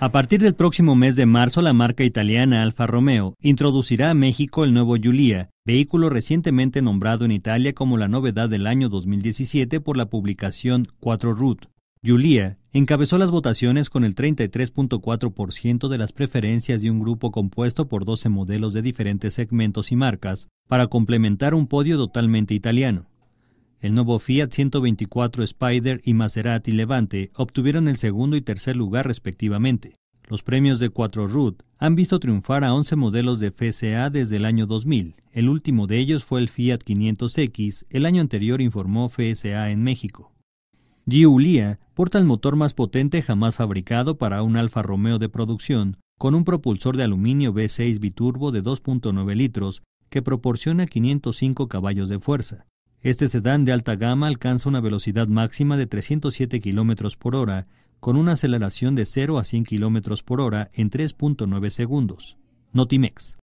A partir del próximo mes de marzo, la marca italiana Alfa Romeo introducirá a México el nuevo Giulia, vehículo recientemente nombrado en Italia como la novedad del año 2017 por la publicación 4 Root. Giulia encabezó las votaciones con el 33.4% de las preferencias de un grupo compuesto por 12 modelos de diferentes segmentos y marcas, para complementar un podio totalmente italiano. El nuevo Fiat 124 Spider y Maserati Levante obtuvieron el segundo y tercer lugar respectivamente. Los premios de 4 Root han visto triunfar a 11 modelos de FCA desde el año 2000. El último de ellos fue el Fiat 500X, el año anterior informó FSA en México. Giulia porta el motor más potente jamás fabricado para un Alfa Romeo de producción, con un propulsor de aluminio V6 biturbo de 2.9 litros que proporciona 505 caballos de fuerza. Este sedán de alta gama alcanza una velocidad máxima de 307 km por hora, con una aceleración de 0 a 100 km por hora en 3.9 segundos. Notimex.